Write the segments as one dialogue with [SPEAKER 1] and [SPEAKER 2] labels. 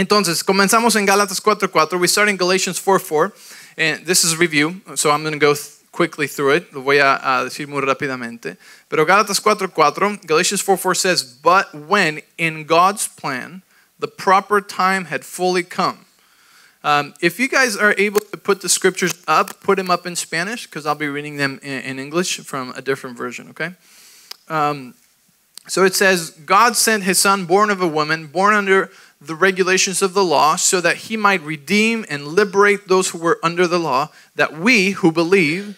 [SPEAKER 1] Entonces, comenzamos en Gálatas 4:4. We start in Galatians 4:4. And eh, this is review, so I'm going to go quickly through it. Lo voy a, a decir muy rápidamente. Pero Gálatas 4:4, Galatians 4:4 says, "But when in God's plan the proper time had fully come." Um, if you guys are able to put the scriptures up, put them up in Spanish because I'll be reading them in, in, English from a different version. Okay. Um, so it says, "God sent His Son, born of a woman, born under." the regulations of the law so that he might redeem and liberate those who were under the law, that we who believe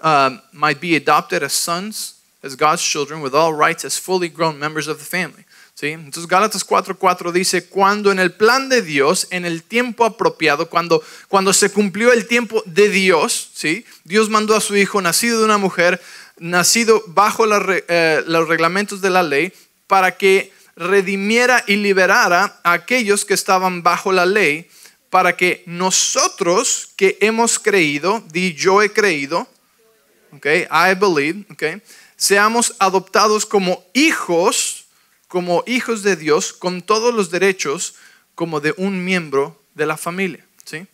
[SPEAKER 1] um, might be adopted as sons, as God's children, with all rights as fully grown members of the family. ¿Sí? Entonces Gálatas 4:4 dice, cuando en el plan de Dios, en el tiempo apropiado, cuando, cuando se cumplió el tiempo de Dios, ¿sí? Dios mandó a su hijo nacido de una mujer, nacido bajo la, eh, los reglamentos de la ley, para que redimiera y liberara a aquellos que estaban bajo la ley, para que nosotros que hemos creído, di yo he creído, okay, I believe, okay, seamos adoptados como hijos, como hijos de Dios, con todos los derechos como de un miembro de la familia. ¿sí?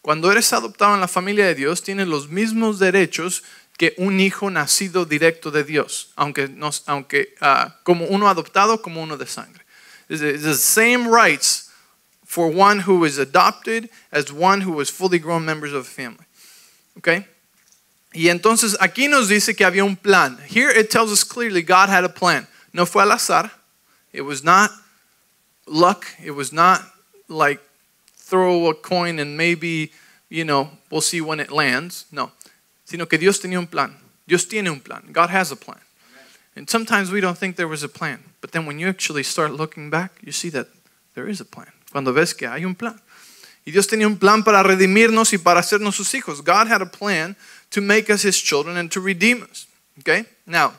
[SPEAKER 1] Cuando eres adoptado en la familia de Dios, tienes los mismos derechos que un hijo nacido directo de Dios, aunque, nos, aunque uh, como uno adoptado, como uno de sangre. It's the same rights for one who is adopted as one who was fully grown members of a family. Okay? Y entonces aquí nos dice que había un plan. Here it tells us clearly God had a plan. No fue al azar. It was not luck. It was not like throw a coin and maybe, you know, we'll see when it lands. No sino que Dios tenía un plan. Dios tiene un plan. God has a plan. And sometimes we don't think there was a plan, but then when you actually start looking back, you see that there is a plan. Cuando ves que hay un plan. Y Dios tenía un plan para redimirnos y para hacernos sus hijos. God had a plan to make us his children and to redeem us. Okay? Now,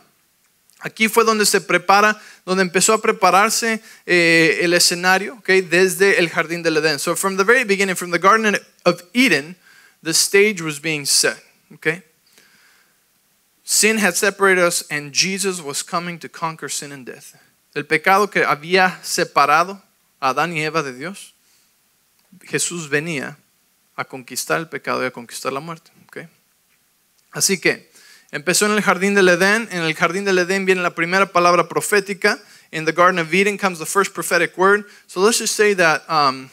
[SPEAKER 1] Aquí fue donde se prepara, donde empezó a prepararse eh, el escenario, okay, desde el jardín del Edén. So from the very beginning, from the Garden of Eden, the stage was being set. Okay? Sin had separated us and Jesus was coming to conquer sin and death. El pecado que había separado a Adán y Eva de Dios, Jesús venía a conquistar el pecado y a conquistar la muerte. Okay? Así que empezó en el jardín del Edén. En el jardín del Edén viene la primera palabra profética. In the Garden of Eden comes the first prophetic word. So let's just say that um,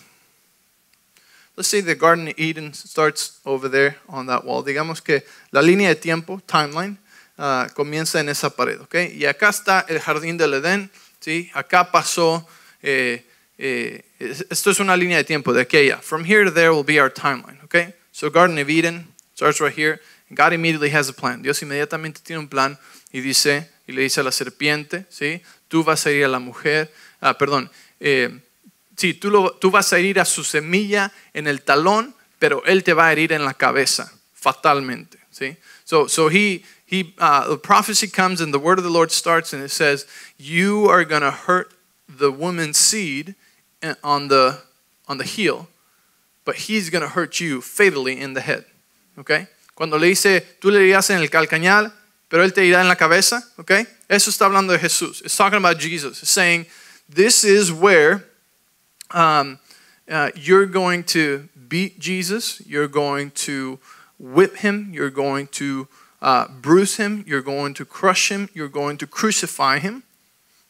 [SPEAKER 1] Let's say the Garden of Eden starts over there on that wall. Digamos que la línea de tiempo, timeline, uh, comienza en esa pared, ¿ok? Y acá está el jardín del Edén, ¿sí? Acá pasó, eh, eh, esto es una línea de tiempo de aquella. From here to there will be our timeline, ¿ok? So Garden of Eden starts right here. God immediately has a plan. Dios inmediatamente tiene un plan y dice, y le dice a la serpiente, ¿sí? Tú vas a ir a la mujer, ah, perdón, eh, sí, tú, lo, tú vas a herir a su semilla en el talón, pero él te va a herir en la cabeza, fatalmente. So, so he, he, uh, the prophecy comes and the word of the Lord starts and it says, you are going to hurt the woman's seed uh, on the, on the heel, but he's going to hurt you fatally in the head. Okay? Cuando le dice, tú le herirás en el calcañal, pero él te irá en la cabeza. Okay? Eso está hablando de Jesús. It's talking about Jesus. It's saying, this is where um, uh, you're going to beat Jesus, you're going to whip him, you're going to uh, bruise him, you're going to crush him, you're going to crucify him.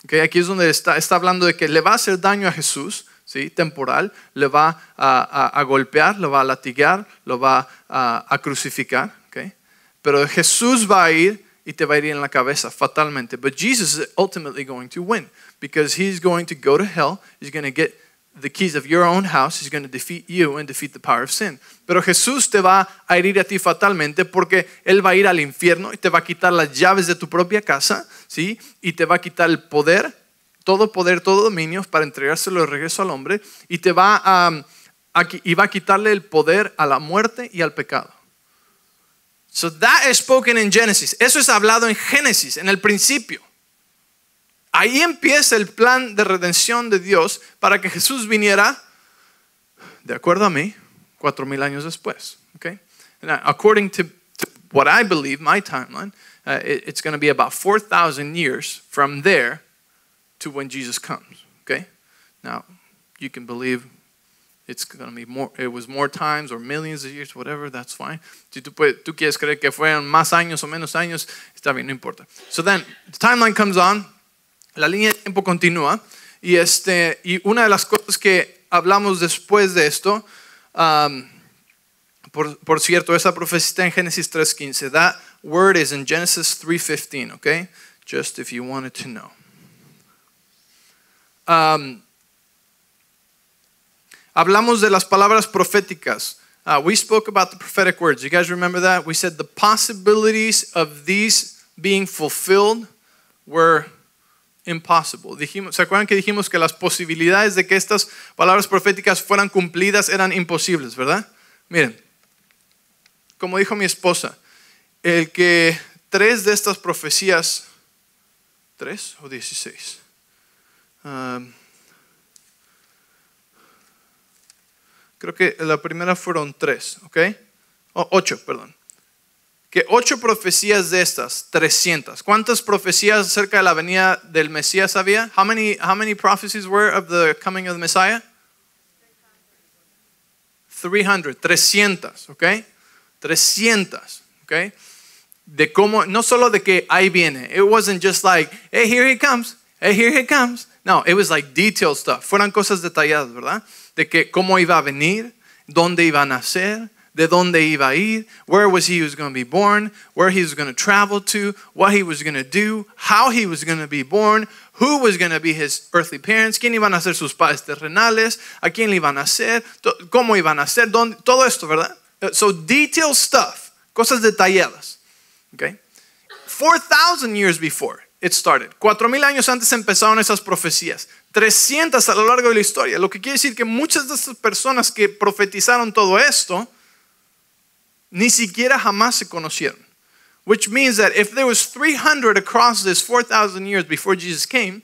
[SPEAKER 1] Okay, aquí es donde está, está hablando de que le va a hacer daño a Jesús, ¿sí? temporal, le va a, a, a golpear, le va a latigar, lo va a, a crucificar. Okay? Pero Jesús va a ir y te va a ir en la cabeza fatalmente. But Jesus is ultimately going to win because he's going to go to hell, he's going to get the keys of your own house is going to defeat you and defeat the power of sin. Pero Jesús te va a herir a ti fatalmente porque él va a ir al infierno y te va a quitar las llaves de tu propia casa, ¿sí? Y te va a quitar el poder, todo poder, todo dominio para entregárselo de regreso al hombre y te va a, va a quitarle el poder a la muerte y al pecado. So that is spoken in Genesis. Eso es hablado en Génesis, en el principio. Ahí empieza el plan de redención de Dios para que Jesús viniera, de acuerdo a mí, cuatro mil años después. Okay? Now, according to, to, what I believe, my timeline, uh, it, it's going to be about 4,000 years from there to when Jesus comes. Okay? Now, you can believe it's going to be more, it was more times or millions of years, whatever, that's fine. Si tú, tú quieres creer que fueron más años o menos años, está bien, no importa. So then, the timeline comes on. la línea de tiempo continúa y, este, y una de las cosas que hablamos después de esto, um, por, cierto, esa profecía está en Génesis 3.15. That word is in Genesis 3.15, okay? Just if you wanted to know. Um, hablamos de las palabras proféticas. Uh, we spoke about the prophetic words. You guys remember that? We said the possibilities of these being fulfilled were impossible. ¿Se acuerdan que dijimos que las posibilidades de que estas palabras proféticas fueran cumplidas eran imposibles, verdad? Miren, como dijo mi esposa, el que tres de estas profecías, tres o dieciséis, ah, creo que la primera fueron tres, ¿ok? ocho, perdón que ocho profecías de estas, 300. ¿Cuántas profecías acerca de la venida del Mesías había? How many, how many prophecies were of the coming of the Messiah? 300, 300, ¿ok? 300, ¿ok? De cómo, no solo de que ahí viene. It wasn't just like, hey, here he comes, hey, here he comes. No, it was like detailed stuff. Fueron cosas detalladas, ¿verdad? De que cómo iba a venir, dónde iba a nacer, de dónde iba a ir, where was he was going to be born, where he was going to travel to, what he was going to do, how he was going to be born, who was going to be his earthly parents, quién iban a ser sus padres terrenales, a quién le iban a ser, cómo iban a ser, dónde, todo esto, ¿verdad? Uh, so detailed stuff, cosas detalladas. Okay? 4,000 years before it started. 4,000 años antes empezaron esas profecías. 300 a lo largo de la historia. Lo que quiere decir que muchas de esas personas que profetizaron todo esto, Ni siquiera jamás se conocieron. Which means that if there was 300 across this 4,000 years before Jesus came,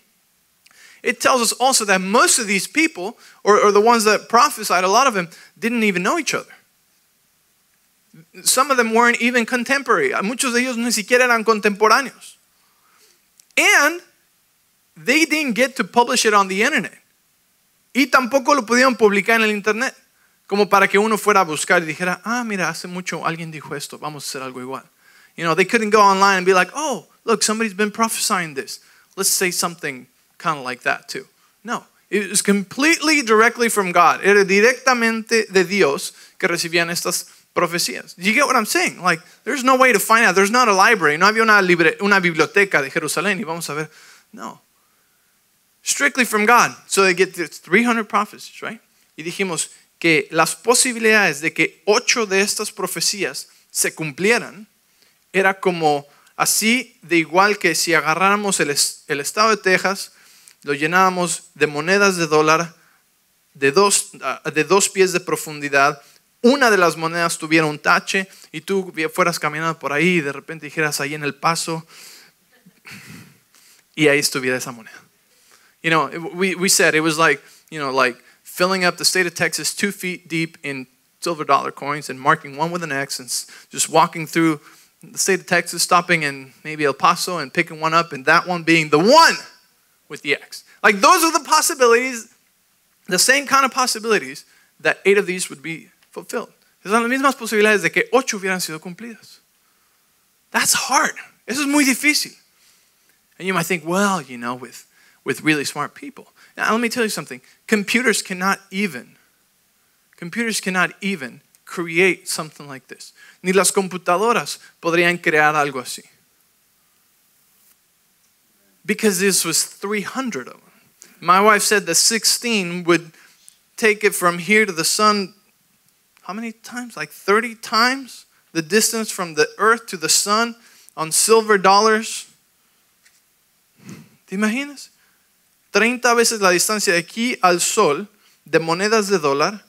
[SPEAKER 1] it tells us also that most of these people, or, or the ones that prophesied, a lot of them didn't even know each other. Some of them weren't even contemporary. Muchos de ellos ni siquiera eran contemporáneos. And they didn't get to publish it on the internet. Y tampoco lo pudieron publicar en el internet como para que uno fuera a buscar y dijera, ah, mira, hace mucho alguien dijo esto, vamos a hacer algo igual. You know, they couldn't go online and be like, oh, look, somebody's been prophesying this. Let's say something kind of like that too. No, it was completely directly from God. Era directamente de Dios que recibían estas profecías. You get what I'm saying? Like, there's no way to find out. There's not a library. No había una, libre, una biblioteca de Jerusalén y vamos a ver. No. Strictly from God. So they get 300 prophecies, right? Y dijimos, que las posibilidades de que ocho de estas profecías se cumplieran era como así de igual que si agarráramos el, estado de Texas, lo llenábamos de monedas de dólar de dos, ah, de dos pies de profundidad, una de las monedas tuviera un tache y tú fueras caminando por ahí y de repente dijeras ahí en el paso y ahí estuviera esa moneda. You know, we said it was like, you know, like filling up the state of Texas two feet deep in silver dollar coins and marking one with an X and just walking through the state of Texas, stopping in maybe El Paso and picking one up, and that one being the one with the X. Like those are the possibilities, the same kind of possibilities that eight of these would be fulfilled. Son las mismas posibilidades de que ocho hubieran sido cumplidas. That's hard. Eso es muy difícil. And you might think, well, you know, with, with really smart people. Now, let me tell you something. Computers cannot even, computers cannot even create something like this. Ni las computadoras podrían crear algo así. Because this was 300 of them. My wife said the 16 would take it from here to the sun, how many times? Like 30 times the distance from the earth to the sun on silver dollars. ¿Te imaginas? 30 veces la distancia de aquí al sol de monedas de dólar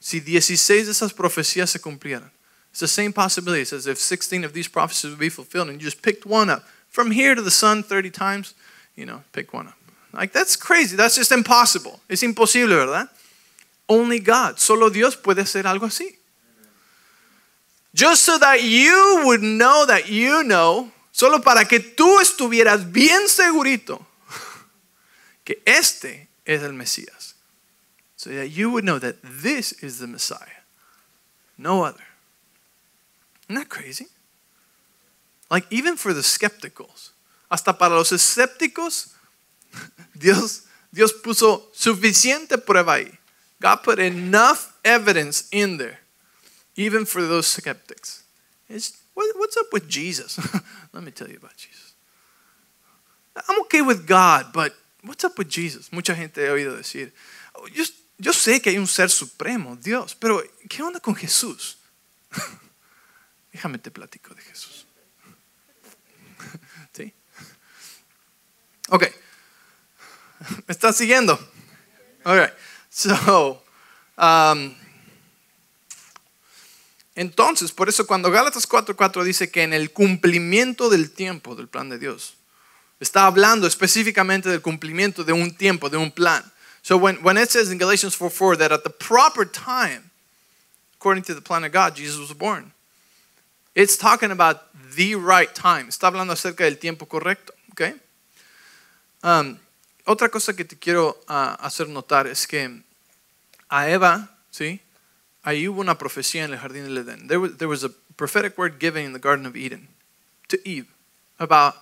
[SPEAKER 1] si 16 de esas profecías se cumplieran. It's the same possibility. It says if 16 of these prophecies would be fulfilled and you just picked one up from here to the sun 30 times, you know, pick one up. Like that's crazy. That's just impossible. Es imposible, ¿verdad? Only God, solo Dios puede hacer algo así. Just so that you would know that you know, solo para que tú estuvieras bien segurito que este es el Mesías. So that you would know that this is the Messiah, no other. Isn't that crazy? Like, even for the skepticals, hasta para los escépticos, Dios, Dios puso suficiente prueba ahí. God put enough evidence in there, even for those skeptics. It's, what, what's up with Jesus? Let me tell you about Jesus. I'm okay with God, but What's up with Jesus? Mucha gente ha oído decir, oh, yo, sé que hay un ser supremo, Dios, pero ¿qué onda con Jesús? Déjame te platico de Jesús. ¿Sí? Ok. ¿Me estás siguiendo? Ok So, um, entonces, por eso cuando Gálatas 4:4 dice que en el cumplimiento del tiempo del plan de Dios, Está hablando específicamente del cumplimiento de un tiempo, de un plan. So when, when it says in Galatians 4 4 that at the proper time, according to the plan of God, Jesus was born, it's talking about the right time. Está hablando acerca del tiempo correcto. Okay? Um, otra cosa que te quiero uh, hacer notar es que a Eva, ¿sí? ahí hubo una profecía en el jardín del Edén. There was, there was a prophetic word given in the Garden of Eden to Eve about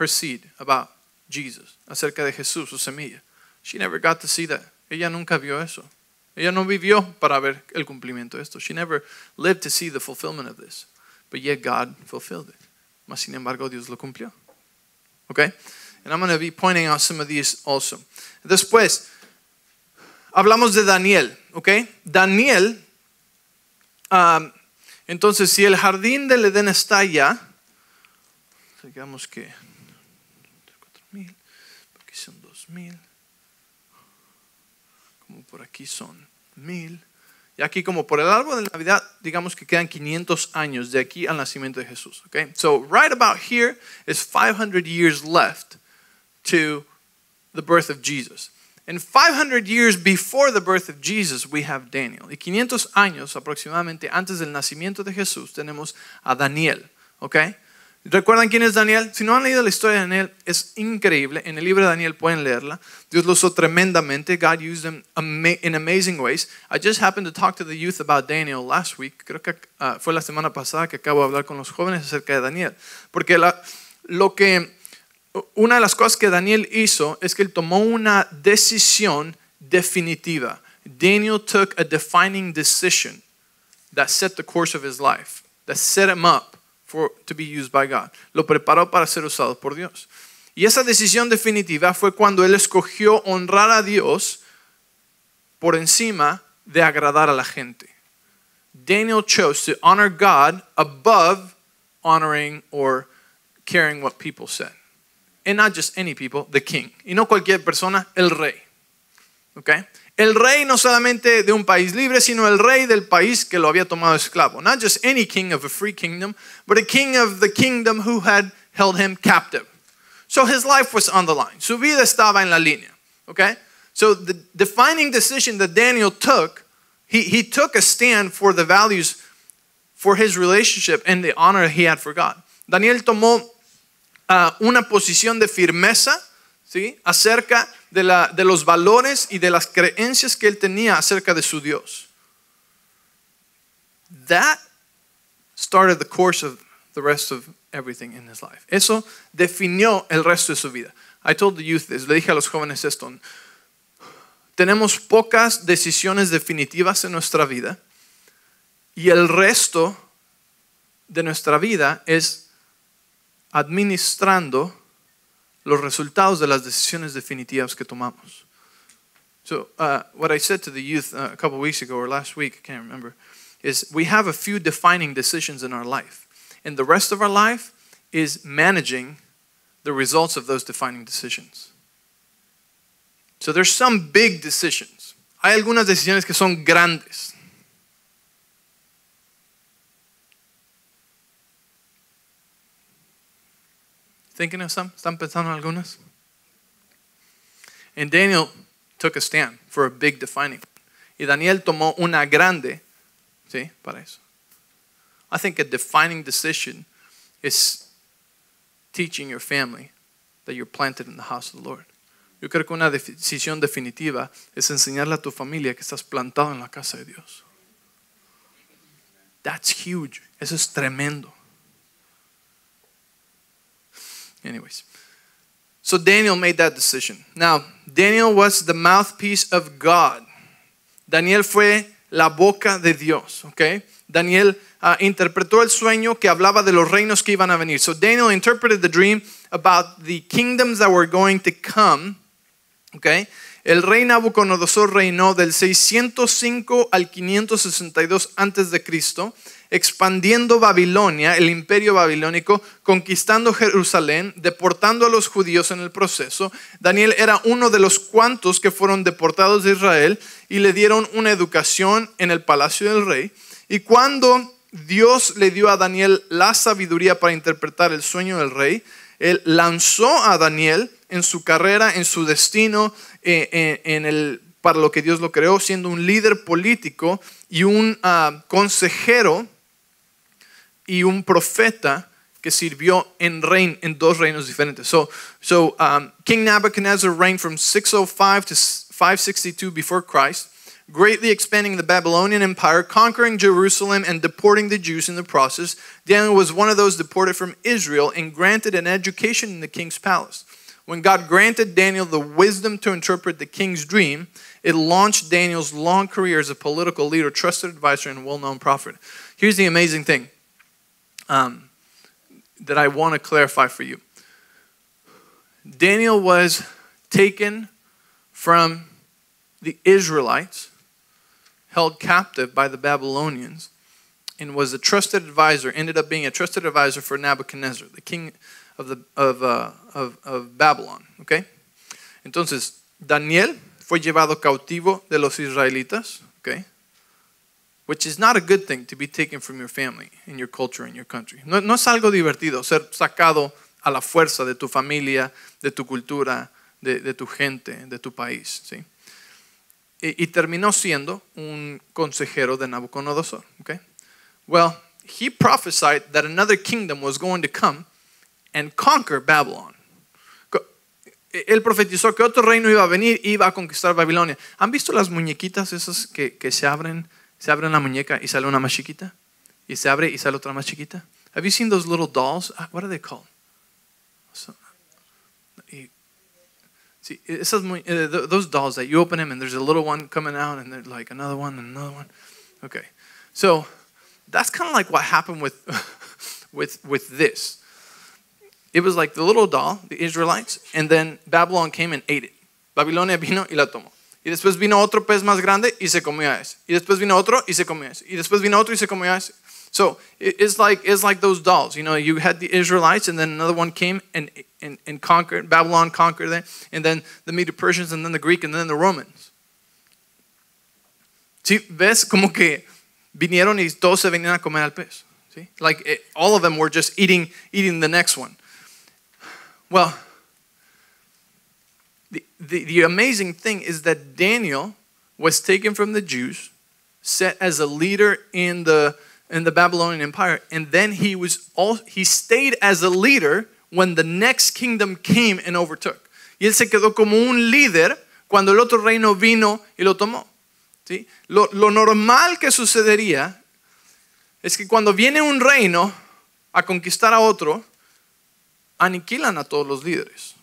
[SPEAKER 1] her seed about Jesus, acerca de Jesús, su semilla. She never got to see that. Ella nunca vio eso. Ella no vivió para ver el cumplimiento de esto. She never lived to see the fulfillment of this. But yet God fulfilled it. Mas sin embargo Dios lo cumplió. Okay? And I'm going to be pointing out some of these also. Después, hablamos de Daniel. Okay? Daniel, um, entonces si el jardín del Edén está allá, digamos que mil. Como por aquí son mil. Y aquí como por el árbol de Navidad, digamos que quedan 500 años de aquí al nacimiento de Jesús. Okay? So right about here is 500 years left to the birth of Jesus. And 500 years before the birth of Jesus, we have Daniel. Y 500 años aproximadamente antes del nacimiento de Jesús, tenemos a Daniel. Okay? ¿Recuerdan quién es Daniel? Si no han leído la historia de Daniel, es increíble. En el libro de Daniel pueden leerla. Dios lo usó tremendamente. God used him in amazing ways. I just happened to talk to the youth about Daniel last week. Creo que ah, fue la semana pasada que acabo de hablar con los jóvenes acerca de Daniel. Porque lo que, una de las cosas que Daniel hizo es que él tomó una decisión definitiva. Daniel took a defining decision that set the course of his life, that set him up to be used by God. Lo preparó para ser usado por Dios. Y esa decisión definitiva fue cuando él escogió honrar a Dios por encima de agradar a la gente. Daniel chose to honor God above honoring or caring what people said. And not just any people, the king. Y no cualquier persona, el rey. Okay? el rey no solamente de un país libre, sino el rey del país que lo había tomado esclavo. Not just any king of a free kingdom, but a king of the kingdom who had held him captive. So his life was on the line. Su vida estaba en la línea. Okay? So the defining decision that Daniel took, he, he took a stand for the values for his relationship and the honor he had for God. Daniel tomó uh, una posición de firmeza acerca de, los valores y de las creencias que él tenía acerca de su Dios. That started the course of the rest of everything in his life. Eso definió el resto de su vida. I told the youth this, le dije a los jóvenes esto. Tenemos pocas decisiones definitivas en nuestra vida y el resto de nuestra vida es administrando los resultados de las decisiones definitivas que tomamos. So, uh, what I said to the youth uh, a couple weeks ago or last week, I can't remember, is we have a few defining decisions in our life. And the rest of our life is managing the results of those defining decisions. So, there's some big decisions. Hay algunas decisiones que son grandes. Thinking of some? ¿Están pensando en algunas? And Daniel took a stand for a big defining. Y Daniel tomó una grande, ¿sí? Para eso. I think a defining decision is teaching your family that you're planted in the house of the Lord. Yo creo que una decisión definitiva es enseñarle a tu familia que estás plantado en la casa de Dios. That's huge. Eso es tremendo. Anyways, so Daniel made that decision. Now, Daniel was the mouthpiece of God. Daniel fue la boca de Dios, okay? Daniel uh, interpretó el sueño que hablaba de los reinos que iban a venir. So Daniel interpreted the dream about the kingdoms that were going to come, okay? El rey Nabucodonosor reinó del 605 al 562 antes de Cristo expandiendo Babilonia, el imperio babilónico, conquistando Jerusalén, deportando a los judíos en el proceso. Daniel era uno de los cuantos que fueron deportados de Israel y le dieron una educación en el palacio del rey. Y cuando Dios le dio a Daniel la sabiduría para interpretar el sueño del rey, él lanzó a Daniel en su carrera, en su destino, eh, eh, el para lo que Dios lo creó, siendo un líder político y un ah, consejero y un profeta que sirvió en, rein, en dos reinos diferentes. So, so um, King Nebuchadnezzar reigned from 605 to 562 before Christ, greatly expanding the Babylonian Empire, conquering Jerusalem, and deporting the Jews in the process. Daniel was one of those deported from Israel and granted an education in the king's palace. When God granted Daniel the wisdom to interpret the king's dream, it launched Daniel's long career as a political leader, trusted advisor, and well known prophet. Here's the amazing thing um, that I want to clarify for you. Daniel was taken from the Israelites, held captive by the Babylonians, and was a trusted advisor, ended up being a trusted advisor for Nebuchadnezzar, the king of, the, of, uh, of, of Babylon. Okay? Entonces, Daniel fue llevado cautivo de los israelitas. Okay? which is not a good thing to be taken from your family, in your culture, in your country. No, no, es algo divertido ser sacado a la fuerza de tu familia, de tu cultura, de, de tu gente, de tu país. ¿sí? Y, y, terminó siendo un consejero de Nabucodonosor. Okay? Well, he prophesied that another kingdom was going to come and conquer Babylon. Él profetizó que otro reino iba a venir y iba a conquistar Babilonia. ¿Han visto las muñequitas esas que, que se abren? se abre una muñeca y sale una más chiquita. Y se abre y sale otra más chiquita. Have you seen those little dolls? Ah, what are they called? So, y, see, esas, uh, those dolls that you open them and there's a little one coming out and there's like another one and another one. Okay, so that's kind of like what happened with, with, with this. It was like the little doll, the Israelites, and then Babylon came and ate it. Babilonia vino y la tomó. Y después vino otro pez más grande y se comió a ese. Y después vino otro y se comió a ese. Y después vino otro y se comió a ese. So it's like it's like those dolls. You know, you had the Israelites, and then another one came and and, and conquered Babylon, conquered them, and then the Medo Persians, and then the Greek, and then the Romans. ¿Sí? ¿Ves como que vinieron y todos se venían a comer al pez? ¿Sí? Like it, eh, all of them were just eating eating the next one. Well the, the amazing thing is that Daniel was taken from the Jews, set as a leader in the in the Babylonian Empire, and then he was all he stayed as a leader when the next kingdom came and overtook. Y él se quedó como un líder cuando el otro reino vino y lo tomó. ¿Sí? Lo, lo normal que sucedería es que cuando viene un reino a conquistar a otro, aniquilan a todos los líderes,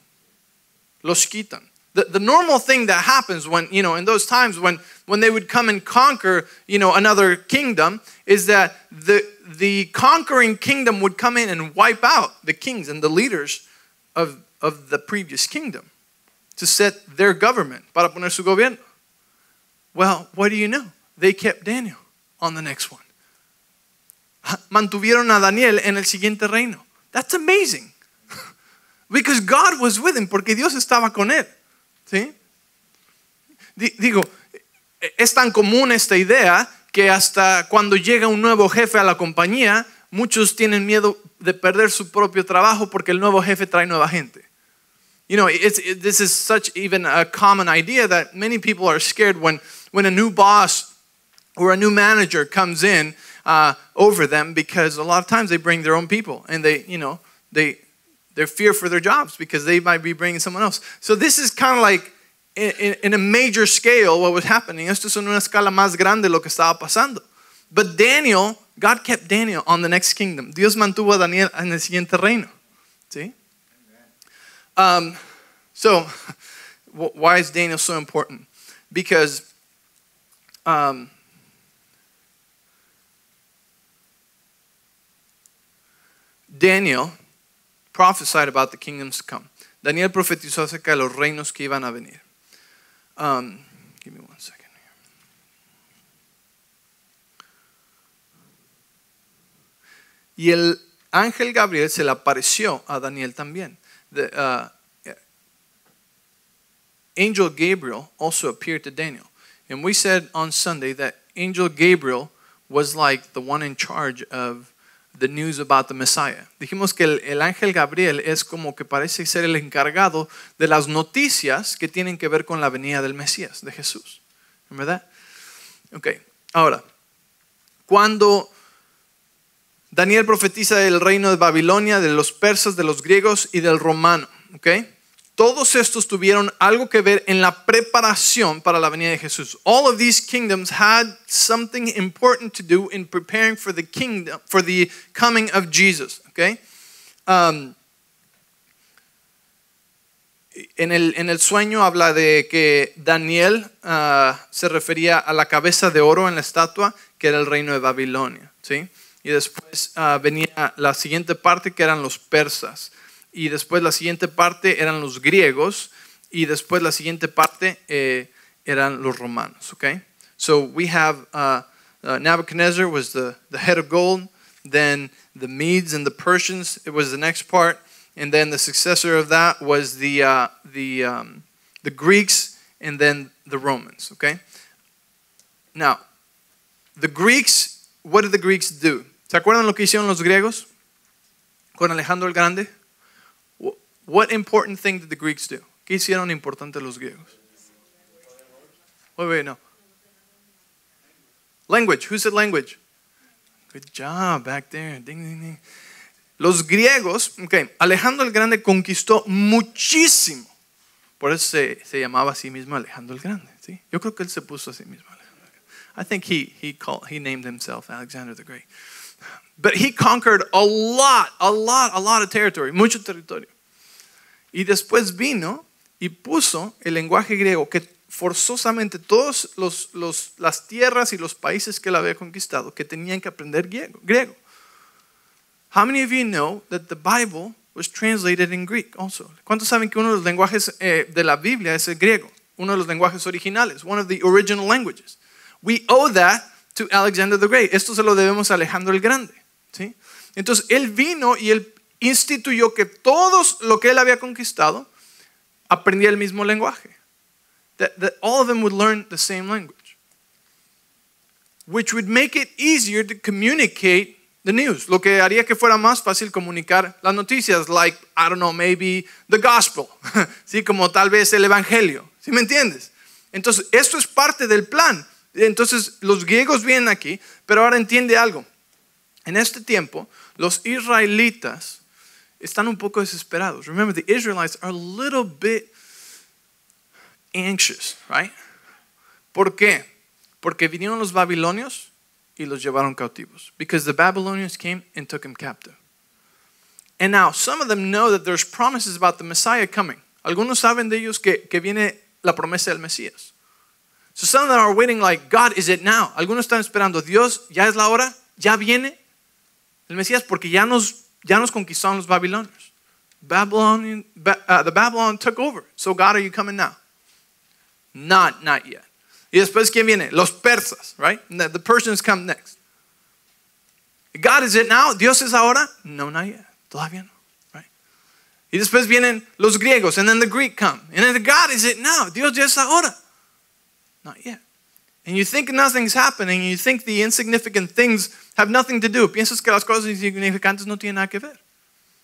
[SPEAKER 1] los quitan the, the normal thing that happens when, you know, in those times when, when they would come and conquer, you know, another kingdom is that the, the conquering kingdom would come in and wipe out the kings and the leaders of, of the previous kingdom to set their government, para poner su gobierno. Well, what do you know? They kept Daniel on the next one. Mantuvieron a Daniel en el siguiente reino. That's amazing. because God was with him, porque Dios estaba con él. ¿Sí? Digo, e-, es tan común esta idea que hasta cuando llega un nuevo jefe a la compañía, muchos tienen miedo de perder su propio trabajo porque el nuevo jefe trae nueva gente. You know, this is such even a common idea that many people are scared when, when a new boss or a new manager comes in uh, over them because a lot of times they bring their own people and they, you know, they, their fear for their jobs because they might be bringing someone else. So this is kind of like in, in, in, a major scale what was happening. Esto es en una escala más grande lo que estaba pasando. But Daniel, God kept Daniel on the next kingdom. Dios mantuvo a Daniel en el siguiente reino. See? Um, so, why is Daniel so important? Because um, Daniel prophesied about the kingdoms to come. Daniel profetizó acerca de los reinos que iban a venir. Um, give me one second. Here. Y el ángel Gabriel se le apareció a Daniel también. The, uh, angel Gabriel also appeared to Daniel. And we said on Sunday that angel Gabriel was like the one in charge of the news about the Messiah. Dijimos que el, ángel Gabriel es como que parece ser el encargado de las noticias que tienen que ver con la venida del Mesías, de Jesús. ¿Verdad? Ok, ahora, cuando Daniel profetiza del reino de Babilonia, de los persas, de los griegos y del romano, ¿ok? Todos estos tuvieron algo que ver en la preparación para la venida de Jesús. All of these kingdoms had something important to do in preparing for the kingdom, for coming of Jesus. Okay? Um, en el, sueño habla de que Daniel uh, se refería a la cabeza de oro en la estatua, que era el reino de Babilonia. Y después uh, venía la siguiente parte, que eran los persas. y después la siguiente parte eran los griegos, y después la siguiente parte eh, eran los romanos. Okay, so we have uh, uh, Nebuchadnezzar was the, the head of gold, then the Medes and the Persians. It was the next part, and then the successor of that was the uh, the um, the Greeks, and then the Romans. Okay, now the Greeks. What did the Greeks do? ¿Se acuerdan lo que hicieron los griegos con Alejandro el Grande? What important thing did the Greeks do? ¿Qué hicieron importante los griegos? Wait, wait, no. Language. Who said language? Good job back there. Ding, ding, ding. Los griegos, okay, Alejandro el Grande conquistó muchísimo. Por eso se, se llamaba a sí mismo Alejandro el Grande. ¿sí? Yo creo que él se puso a sí mismo Alejandro. I think he, he, called, he named himself Alexander the Great. But he conquered a lot, a lot, a lot of territory, mucho territorio. Y después vino y puso el lenguaje griego que forzosamente todas las tierras y los países que él había conquistado que tenían que aprender griego. How many of you know that the Bible was translated in Greek also? ¿Cuántos saben que uno de los lenguajes eh, de la Biblia es el griego? Uno de los lenguajes originales, one of the original languages. We owe that to Alexander the Great. Esto se lo debemos a Alejandro el Grande. ¿sí? Entonces, él vino y él instituyó que todos lo que él había conquistado aprendía el mismo lenguaje. all of them would learn the same language. Which would make it easier to communicate the news. Lo que haría que fuera más fácil comunicar las noticias, like, I don't know, maybe the gospel. ¿Sí? Como tal vez el evangelio. ¿Sí me entiendes? Entonces, esto es parte del plan. Entonces, los griegos vienen aquí, pero ahora entiende algo. En este tiempo, los israelitas están un poco desesperados. Remember, the Israelites are a little bit anxious, right? ¿Por qué? Porque vinieron los babilonios y los llevaron cautivos. Because the Babylonians came and took him captive. And now, some of them know that there's promises about the Messiah coming. Algunos saben de ellos que, que viene la promesa del Mesías. So some of them are waiting like, God, is it now? Algunos están esperando, Dios, ya es la hora, ya viene el Mesías, porque ya nos ya nos conquistaron los babilonios. Babylonian, uh, the Babylon took over. So God, are you coming now? Not, not yet. Y después, ¿quién viene? Los persas, right? The Persians come next. God, is it now? Dios es ahora? No, not yet. Todavía no. Right? Y después vienen los griegos, and then the Greek come. And then God, is it now? Dios ya es ahora? Not yet and you think nothing's happening, you think the insignificant things have nothing to do. Piensas que las cosas insignificantes no tienen nada que ver.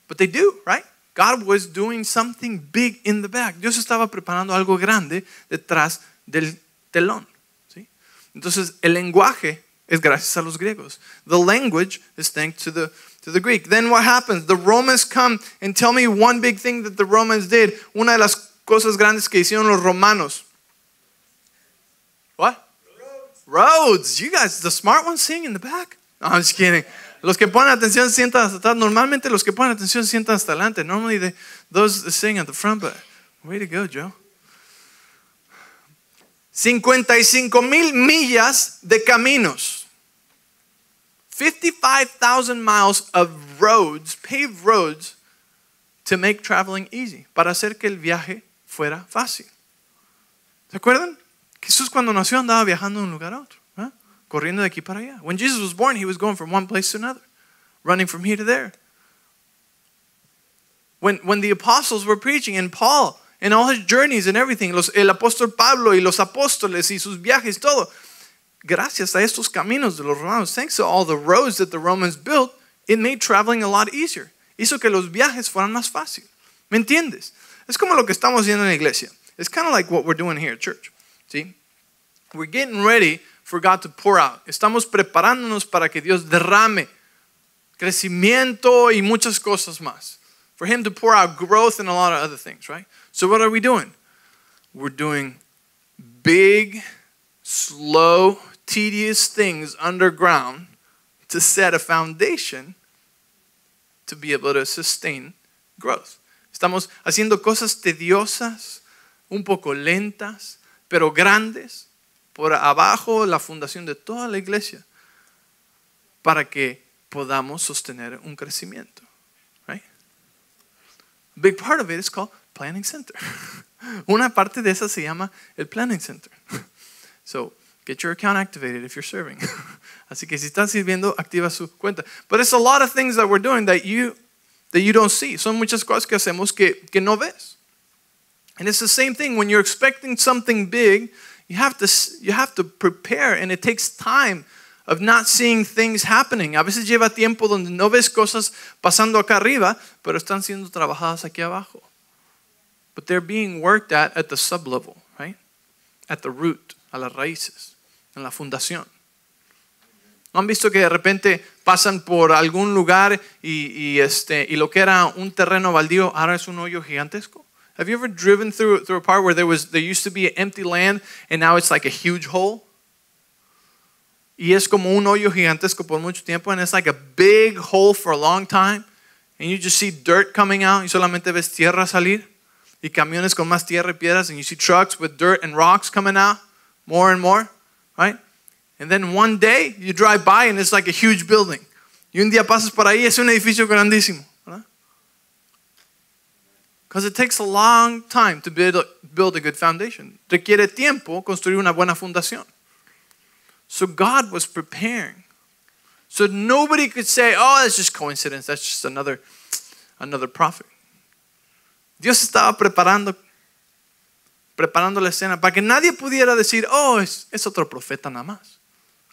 [SPEAKER 1] But they do, right? God was doing something big in the back. Dios estaba preparando algo grande detrás del telón. ¿sí? Entonces, el lenguaje es gracias a los griegos. The language is thanks to the, to the Greek. Then what happens? The Romans come and tell me one big thing that the Romans did. Una de las cosas grandes que hicieron los romanos. What? Rhodes, you guys, the smart ones sing in the back. No, I'm just kidding. Los que ponen atención sientan hasta atrás. Normalmente los que ponen atención sientan hasta adelante. Normally they, those that sing at the front, but way to go, Joe. 55 mil millas de caminos. 55,000 miles of roads, paved roads, to make traveling easy, para hacer que el viaje fuera fácil. ¿Se acuerdan? Jesús cuando nació andaba viajando de un lugar a otro, ¿eh? corriendo de aquí para allá. When Jesus was born, he was going from one place to another, running from here to there. When, when the apostles were preaching and Paul and all his journeys and everything, los, el apóstol Pablo y los apóstoles y sus viajes, todo, gracias a estos caminos de los romanos, thanks to all the roads that the Romans built, it made traveling a lot easier. Hizo que los viajes fueran más fácil. ¿Me entiendes? Es como lo que estamos haciendo en la iglesia. It's kind of like what we're doing here at church. ¿sí? We're getting ready for God to pour out. Estamos preparándonos para que Dios derrame crecimiento y muchas cosas más. For him to pour out growth and a lot of other things, right? So what are we doing? We're doing big, slow, tedious things underground to set a foundation to be able to sustain growth. Estamos haciendo cosas tediosas, un poco lentas, pero grandes, por abajo la fundación de toda la iglesia, para que podamos sostener un crecimiento. Right? big part of it is called planning center. Una parte de esa se llama el planning center. So, get your account activated if you're serving. Así que si estás sirviendo, activa su cuenta. But it's a lot of things that we're doing that you that you don't see. Son muchas cosas que hacemos que, que no ves. And it's the same thing when you're expecting something big, you have to, you have to prepare and it takes time of not seeing things happening. A veces lleva tiempo donde no ves cosas pasando acá arriba, pero están siendo trabajadas aquí abajo. But they're being worked at at the sub level, right? At the root, a las raíces, en la fundación. ¿No han visto que de repente pasan por algún lugar y, este, y lo que era un terreno baldío ahora es un hoyo gigantesco? Have you ever driven through through a part where there was there used to be an empty land and now it's like a huge hole? Y es como un hoyo gigantesco por mucho tiempo and it's like a big hole for a long time and you just see dirt coming out y solamente ves tierra salir y camiones con más tierra y piedras and you see trucks with dirt and rocks coming out more and more, right? And then one day you drive by and it's like a huge building. Y un día pasas por ahí es un edificio grandísimo. Because it takes a long time to build a, build a good foundation. Requiere tiempo construir una buena fundación. So God was preparing. So nobody could say, oh, that's just coincidence. That's just another, another prophet. Dios estaba preparando, preparando la escena para que nadie pudiera decir, oh, es, es otro profeta nada más.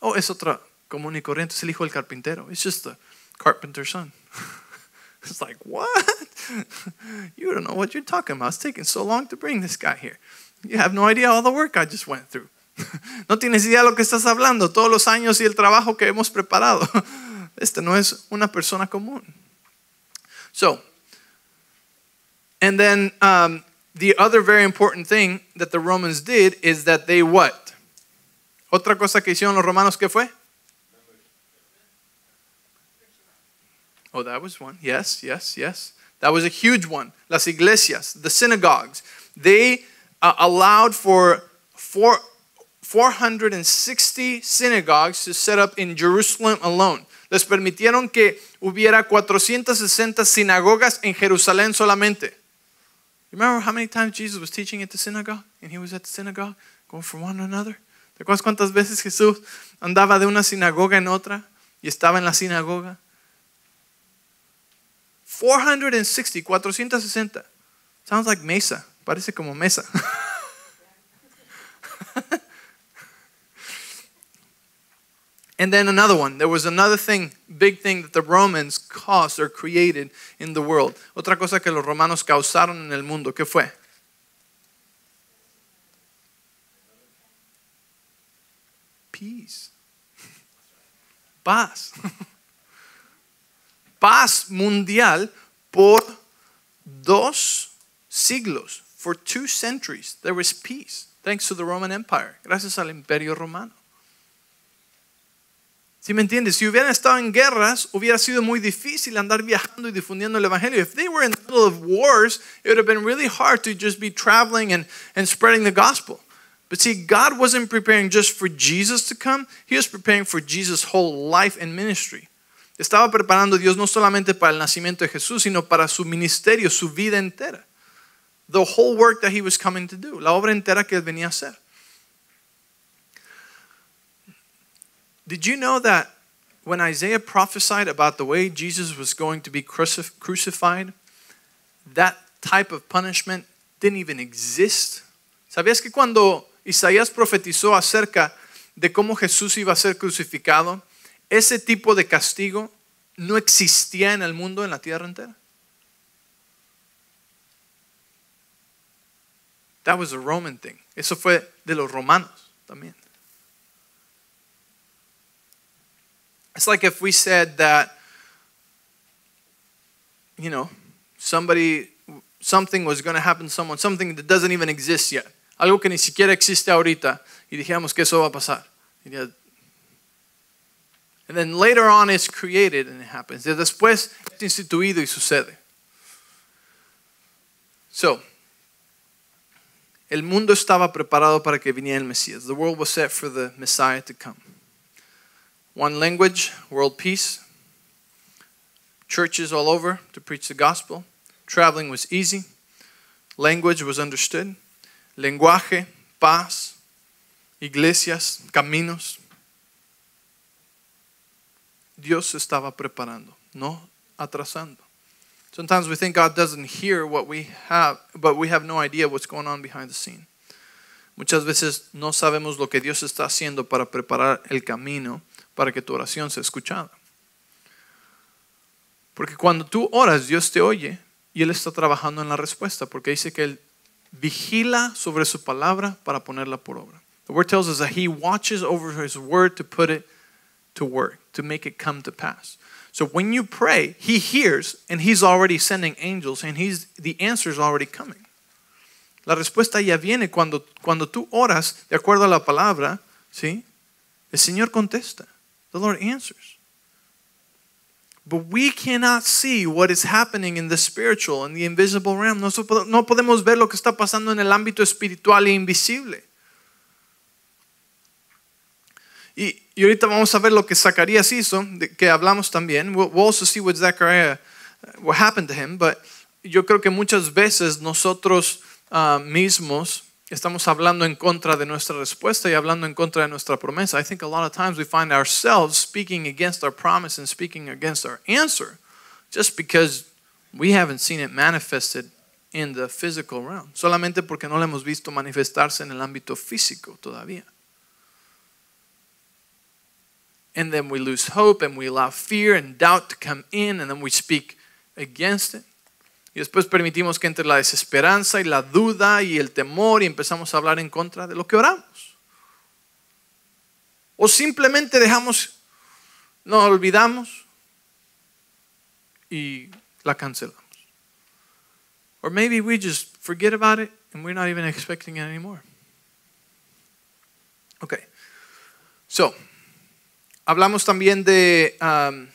[SPEAKER 1] Oh, es otro común y corriente, es el hijo del carpintero. It's just the carpenter's son. It's like, what? you don't know what you're talking about. It's taking so long to bring this guy here. You have no idea all the work I just went through. no tienes idea de lo que estás hablando, todos los años y el trabajo que hemos preparado. Este no es una persona común. So, and then um, the other very important thing that the Romans did is that they what? Otra cosa que hicieron los romanos que fue? Oh, that was one. Yes, yes, yes. That was a huge one. Las iglesias, the synagogues, they uh, allowed for four, 460 synagogues to set up in Jerusalem alone. Les permitieron que hubiera 460 sinagogas en Jerusalén solamente. Remember how many times Jesus was teaching at the synagogue and he was at the synagogue going from one to another? ¿Te acuerdas cuántas veces Jesús andaba de una sinagoga en otra y estaba en la sinagoga? 460, 460. Sounds like mesa. Parece como mesa. and then another one. There was another thing, big thing that the Romans caused or created in the world. Otra cosa que los romanos causaron en el mundo. ¿Qué fue? Peace. Paz. paz mundial por dos siglos. For two centuries, there was peace thanks to the Roman Empire, gracias al Imperio Romano. Si me entiendes, si hubieran estado en guerras, hubiera sido muy difícil andar viajando y difundiendo el evangelio. If they were in the middle of wars, it would have been really hard to just be traveling and, and spreading the gospel. But see, God wasn't preparing just for Jesus to come, He was preparing for Jesus' whole life and ministry. estaba preparando Dios no solamente para el nacimiento de Jesús, sino para su ministerio, su vida entera. The whole work that he was coming to do, la obra entera que él venía a hacer. Did you know that when Isaiah prophesied about the way Jesus was going to be crucified, that type of punishment didn't even exist? ¿Sabías que cuando Isaías profetizó acerca de cómo Jesús iba a ser crucificado, ese tipo de castigo no existía en el mundo, en la tierra entera. That was a Roman thing. Eso fue de los romanos también. It's like if we said that, you know, somebody, something was going to happen to someone, something that doesn't even exist yet, algo que ni siquiera existe ahorita, y dijéramos que eso va a pasar. And then later on it's created and it happens. Y después es instituido y sucede. So, el mundo estaba preparado para que viniera el Mesías. The world was set for the Messiah to come. One language, world peace, churches all over to preach the gospel. Traveling was easy. Language was understood. Lenguaje, paz, iglesias, caminos. Dios se estaba preparando, no atrasando. Sometimes we think God doesn't hear what we have, but we have no idea what's going on behind the scene. Muchas veces no sabemos lo que Dios está haciendo para preparar el camino para que tu oración sea escuchada. Porque cuando tú oras, Dios te oye y Él está trabajando en la respuesta, porque dice que Él vigila sobre su palabra para ponerla por obra. The word tells us that He watches over His word to put it to work. to make it come to pass. So when you pray, He hears and He's already sending angels and he's, the answer is already coming. La respuesta ya viene cuando, cuando tú oras de acuerdo a la palabra, ¿sí? El Señor contesta. The Lord answers. But we cannot see what is happening in the spiritual and the invisible realm. No, no podemos ver lo que está pasando en el ámbito espiritual e invisible. Y, y, ahorita vamos a ver lo que Zacarías hizo, de, que hablamos también. We'll, we'll, also see what Zechariah, uh, what happened to him. But yo creo que muchas veces nosotros uh, mismos estamos hablando en contra de nuestra respuesta y hablando en contra de nuestra promesa. I think a lot of times we find ourselves speaking against our promise and speaking against our answer just because we haven't seen it manifested in the physical realm. Solamente porque no lo hemos visto manifestarse en el ámbito físico todavía and then we lose hope and we allow fear and doubt to come in and then we speak against it. Y después permitimos que entre la desesperanza y la duda y el temor y empezamos a hablar en contra de lo que oramos. O simplemente dejamos, nos olvidamos y la cancelamos. Or maybe we just forget about it and we're not even expecting it anymore. Okay. So, hablamos también de... Um,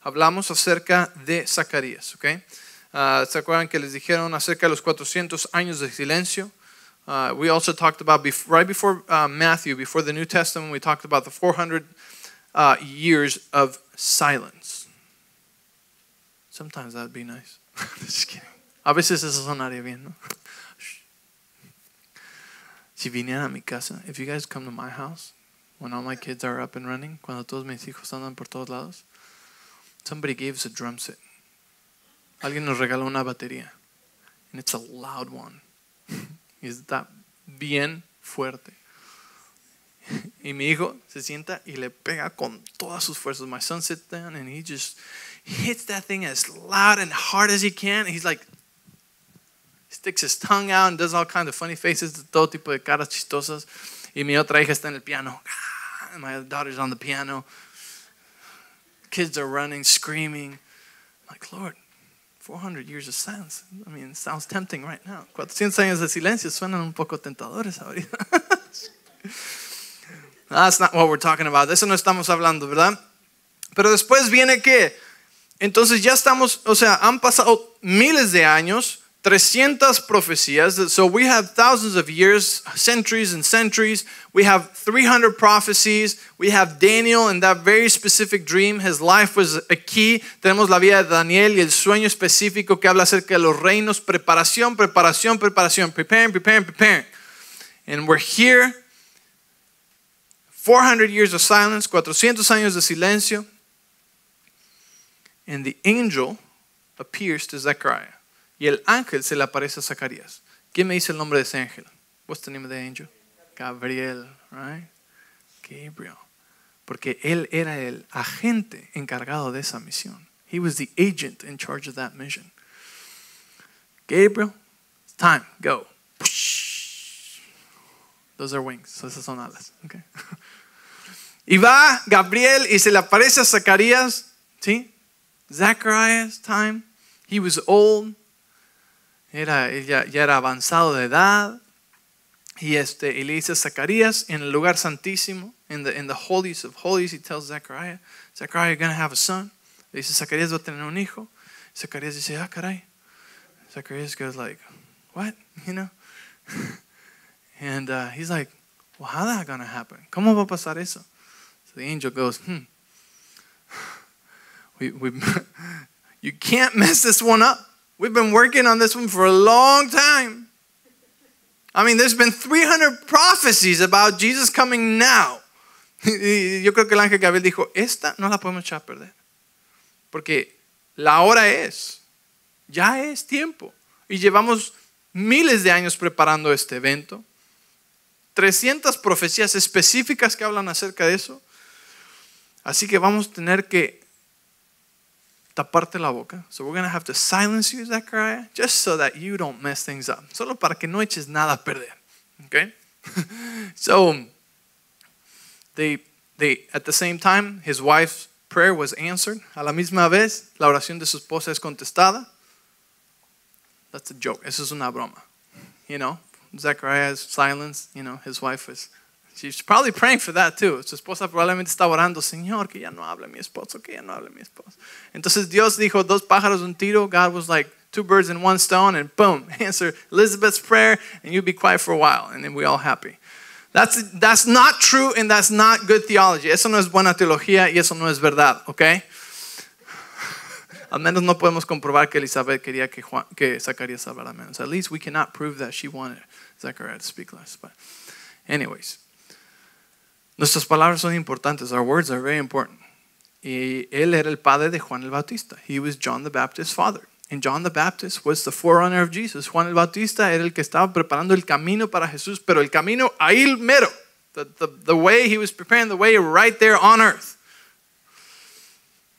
[SPEAKER 1] hablamos acerca de Zacarías, ¿ok? Uh, ¿Se acuerdan que les dijeron acerca de los 400 años de silencio? Uh, we also talked about, right before uh, Matthew, before the New Testament, we talked about the 400 years of silence. Sometimes that would be nice. Just kidding. A veces eso sonaría bien, ¿no? si vinieran a mi casa, if you guys come to my house, when all my kids are up and running, cuando todos mis hijos andan por todos lados, somebody gave us a drum set. Alguien nos regaló una batería. And it's a loud one. Está bien fuerte. y mi hijo se sienta y le pega con todas sus fuerzas. My son sits down and he just hits that thing as loud and hard as he can. He's like sticks his tongue out and does all kinds of funny faces, todo tipo de caras chistosas. Y mi otra hija está en el piano. Ah, my daughter's on the piano. Kids are running, screaming. my like, Lord, 400 years of silence. I mean, sounds tempting right now. 400 años de silencio suenan un poco tentadores ahorita. That's not what we're talking about. De eso no estamos hablando, ¿verdad? Pero después viene que, entonces ya estamos, o sea, han pasado miles de años 300 prophecies. So we have thousands of years, centuries and centuries. We have 300 prophecies. We have Daniel and that very specific dream. His life was a key. Tenemos la vida de Daniel y el sueño específico que habla acerca de los reinos. Preparación, preparación, preparación. Preparing, preparing, preparing. And we're here. 400 years of silence, 400 años de silencio. And the angel appears to Zechariah. Y el ángel se le aparece a Zacarías. ¿Quién me dice el nombre de ese ángel? What's the name of the angel? Gabriel, right? Gabriel. Porque él era el agente encargado de esa misión. He was the agent in charge of that mission. Gabriel, time, go. Those are wings, esas son alas. Okay. Y va Gabriel y se le aparece a Zacarías, ¿sí? Zacharias, time. He was old. Era, ya, ya era avanzado de edad. He este, y le dice a Zacarías en el lugar santísimo, in the, in the holies of holies, he tells Zechariah, Zechariah, you're going to have a son. Le dice, Zacarías va a tener un hijo. Zacarías dice, ah, caray. Zacarías goes like, what? You know? and uh, he's like, well, how's that going to happen? ¿Cómo va a pasar eso? So the angel goes, hmm. We, we, you can't mess this one up. We've been working on this one for a long time. I mean, there's been 300 prophecies about Jesus coming now. Yo creo que el ángel Gabriel dijo, esta no la podemos echar a perder. Porque la hora es, ya es tiempo. Y llevamos miles de años preparando este evento. 300 profecías específicas que hablan acerca de eso. Así que vamos a tener que taparte la boca. So we're going to have to silence you, Zechariah, just so that you don't mess things up. Solo para que no eches nada a perder. Okay? so they they at the same time his wife's prayer was answered. A la misma vez, la oración de su esposa es contestada. That's a joke. Eso es una broma. You know, Zechariah's silence, you know, his wife was She's probably praying for that too. Su esposa probablemente está orando, Señor, que ya no hable mi esposo, que ya no hable mi esposo. Entonces Dios dijo, dos pájaros, un tiro. God was like, two birds in one stone, and boom, answer Elizabeth's prayer, and you be quiet for a while, and then we all happy. That's, that's not true, and that's not good theology. Eso no es buena teología, y eso no es verdad, okay? al menos no podemos comprobar que Elizabeth quería que, Juan, que Zacarías hablara menos. At least we cannot prove that she wanted Zechariah to speak less. But, anyways. Nuestras palabras son importantes. Our words are very important. Y él era el padre de Juan el Bautista. He was John the Baptist's father. And John the Baptist was the forerunner of Jesus. Juan el Bautista era el que estaba preparando el camino para Jesús, pero el camino ahí mero. The, the, the way he was preparing the way right there on earth.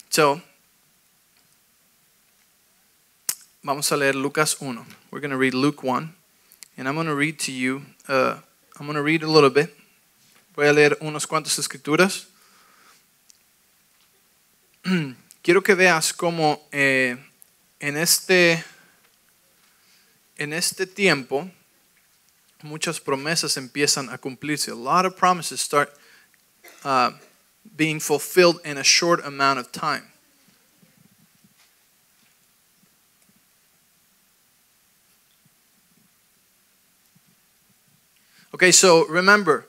[SPEAKER 1] So, vamos a leer Lucas 1. We're going to read Luke 1. And I'm going to read to you, uh, I'm going to read a little bit. Voy a leer unos cuantos escrituras. Quiero que veas cómo eh, en, este, en este tiempo muchas promesas empiezan a cumplirse. A lot of promises start uh, being fulfilled in a short amount of time. Okay, so remember,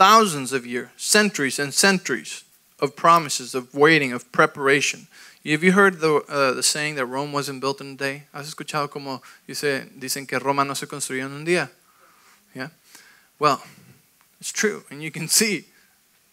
[SPEAKER 1] thousands of years, centuries and centuries of promises, of waiting, of preparation. Have you heard the, uh, the saying that Rome wasn't built in a day? ¿Has escuchado como dice, dicen que Roma no se construyó en un día? Yeah? Well, it's true. And you can see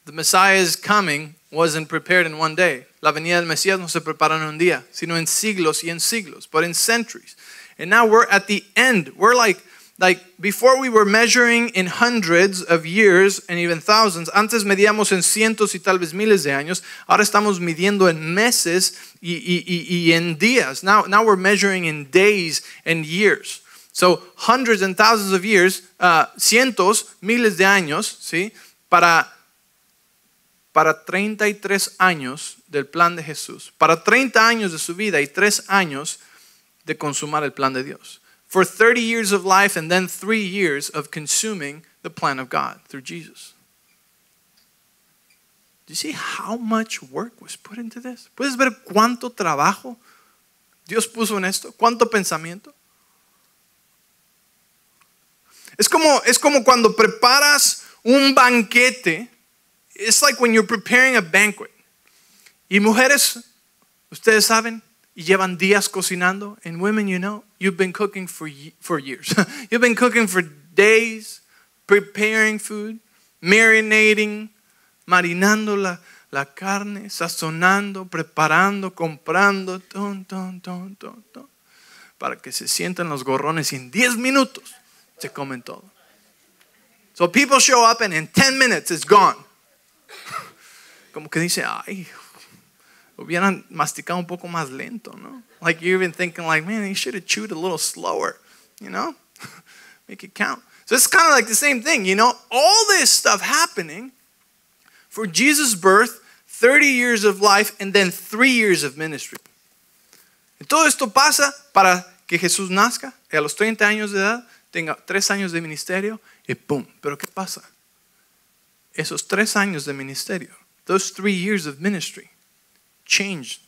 [SPEAKER 1] the Messiah's coming wasn't prepared in one day. La venida del Mesías no se prepara en un día, sino en siglos y en siglos, but in centuries. And now we're at the end. We're like Like before we were measuring in hundreds of years and even thousands. Antes medíamos en cientos y tal vez miles de años. Ahora estamos midiendo en meses y, en días. Now, now we're measuring in days and years. So hundreds and thousands of years, uh, cientos, miles de años, ¿sí? Para, para 33 años del plan de Jesús. Para 30 años de su vida y 3 años de consumar el plan de Dios. for 30 years of life and then three years of consuming the plan of God through Jesus. Do you see how much work was put into this? ¿Puedes ver cuánto trabajo Dios puso en esto? ¿Cuánto pensamiento? Es como, es como cuando preparas un banquete. It's like when you're preparing a banquet. Y mujeres, ustedes saben, y llevan días cocinando. And women, you know, you've been cooking for, for years. you've been cooking for days, preparing food, marinating, marinando la, la carne, sazonando, preparando, comprando, ton, ton, ton, ton, ton, para que se sientan los gorrones y en 10 minutos se comen todo. So people show up and in 10 minutes it's gone. Como que dice, ay, hubieran masticado un poco más lento, ¿no? Like you've been thinking like, man, you should have chewed a little slower, you know? Make it count. So it's kind of like the same thing, you know? All this stuff happening for Jesus' birth, 30 years of life, and then three years of ministry. Y todo esto pasa para que Jesús nazca, y a los 30 años de edad, tenga tres años de ministerio, y ¡pum! ¿Pero qué pasa? Esos tres años de ministerio, those three years of ministry, changed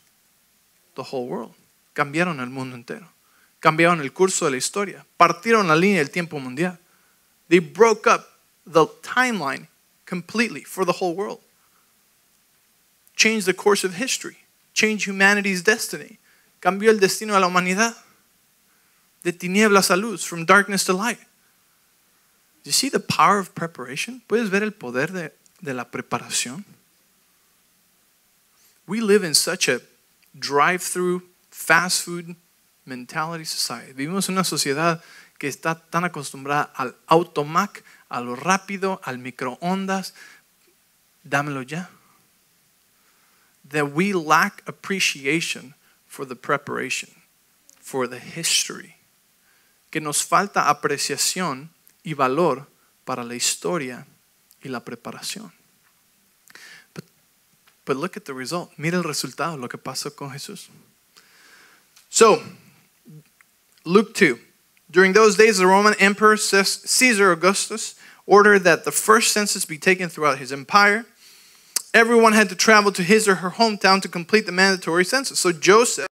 [SPEAKER 1] the whole world. Cambiaron el mundo entero. Cambiaron el curso de la historia. Partieron la línea del tiempo mundial. They broke up the timeline completely for the whole world. Changed the course of history. Changed humanity's destiny. Cambió el destino de la humanidad. De tinieblas a luz, from darkness to light. Do you see the power of preparation? ¿Puedes ver el poder de, de la preparación? we live in such a drive-through, fast food mentality society. Vivimos en una sociedad que está tan acostumbrada al automac, a lo rápido, al microondas. Dámelo ya. That we lack appreciation for the preparation, for the history. Que nos falta apreciación y valor para la historia y la preparación. But look at the result. Mira el resultado, lo que pasó con Jesús. So, Luke 2. During those days, the Roman Emperor Caesar Augustus ordered that the first census be taken throughout his empire. Everyone had to travel to his or her hometown to complete the mandatory census. So Joseph